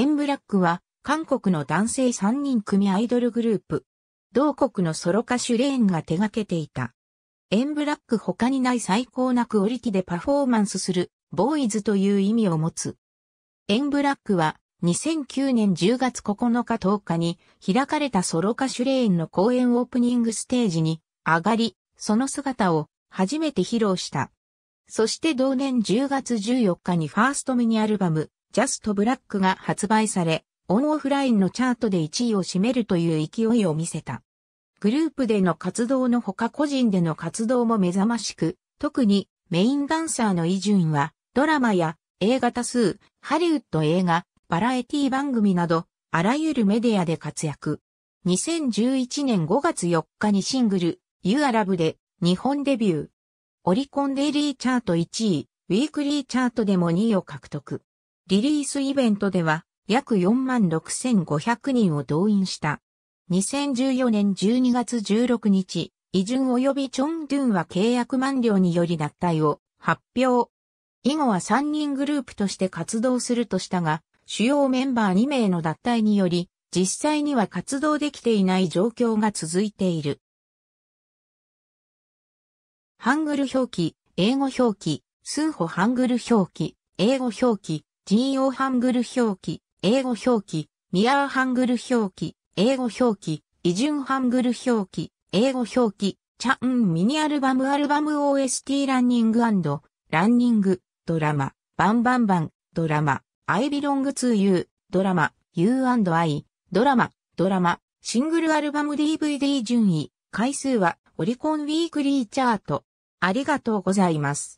エンブラックは、韓国の男性3人組アイドルグループ。同国のソロ歌手レーンが手掛けていた。エンブラック他にない最高なクオリティでパフォーマンスする、ボーイズという意味を持つ。エンブラックは、2009年10月9日10日に開かれたソロ歌手レーンの公演オープニングステージに上がり、その姿を初めて披露した。そして同年10月14日にファーストミニアルバム、ジャストブラックが発売され、オンオフラインのチャートで1位を占めるという勢いを見せた。グループでの活動のほか個人での活動も目覚ましく、特にメインダンサーのイジュンは、ドラマや映画多数、ハリウッド映画、バラエティ番組など、あらゆるメディアで活躍。2011年5月4日にシングル、You a l v e で日本デビュー。オリコンデイリーチャート1位、ウィークリーチャートでも2位を獲得。リリースイベントでは約4万6500人を動員した。2014年12月16日、イジュン及びチョンドゥンは契約満了により脱退を発表。以後は3人グループとして活動するとしたが、主要メンバー2名の脱退により、実際には活動できていない状況が続いている。ハングル表記、英語表記、数歩ハングル表記、英語表記、GO ハングル表記、英語表記、ミアーハングル表記、英語表記、イジュンハングル表記、英語表記、チャンミニアルバムアルバム OST ランニングランニング、ドラマ、バンバンバン、ドラマ、I belong to you、ドラマ、U&I、ドラマ、ドラマ、シングルアルバム DVD 順位、回数はオリコンウィークリーチャート。ありがとうございます。